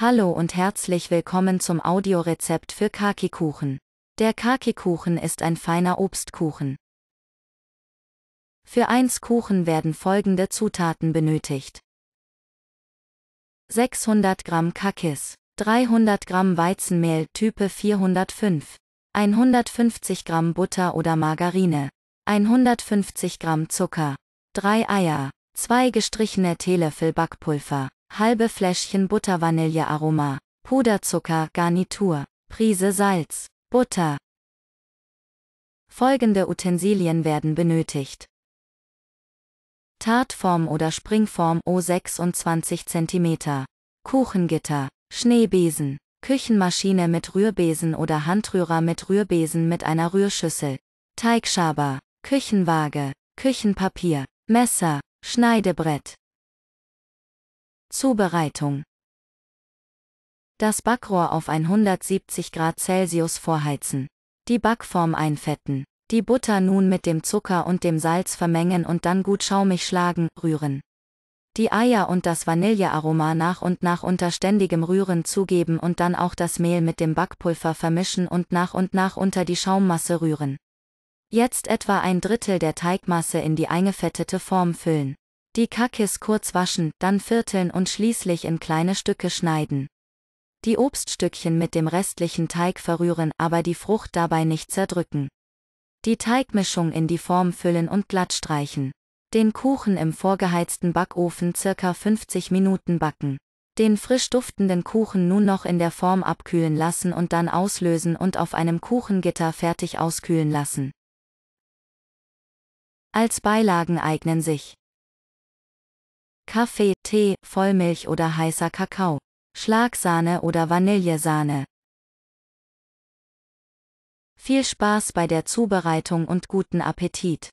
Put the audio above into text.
Hallo und herzlich willkommen zum Audiorezept für Kakikuchen. Der Kakikuchen ist ein feiner Obstkuchen. Für 1 Kuchen werden folgende Zutaten benötigt. 600 Gramm Kakis, 300 Gramm Weizenmehl Type 405, 150 Gramm Butter oder Margarine, 150 Gramm Zucker, 3 Eier, 2 gestrichene Teelöffel Backpulver, halbe Fläschchen Buttervanillearoma, Puderzucker, Garnitur, Prise Salz, Butter. Folgende Utensilien werden benötigt. Tartform oder Springform O 26 cm. Kuchengitter, Schneebesen, Küchenmaschine mit Rührbesen oder Handrührer mit Rührbesen mit einer Rührschüssel, Teigschaber, Küchenwaage, Küchenpapier, Messer, Schneidebrett, Zubereitung. Das Backrohr auf 170 Grad Celsius vorheizen. Die Backform einfetten. Die Butter nun mit dem Zucker und dem Salz vermengen und dann gut schaumig schlagen, rühren. Die Eier und das Vanillearoma nach und nach unter ständigem Rühren zugeben und dann auch das Mehl mit dem Backpulver vermischen und nach und nach unter die Schaummasse rühren. Jetzt etwa ein Drittel der Teigmasse in die eingefettete Form füllen. Die Kakis kurz waschen, dann vierteln und schließlich in kleine Stücke schneiden. Die Obststückchen mit dem restlichen Teig verrühren, aber die Frucht dabei nicht zerdrücken. Die Teigmischung in die Form füllen und glatt streichen. Den Kuchen im vorgeheizten Backofen circa 50 Minuten backen. Den frisch duftenden Kuchen nun noch in der Form abkühlen lassen und dann auslösen und auf einem Kuchengitter fertig auskühlen lassen. Als Beilagen eignen sich Kaffee, Tee, Vollmilch oder heißer Kakao, Schlagsahne oder Vanillesahne. Viel Spaß bei der Zubereitung und guten Appetit!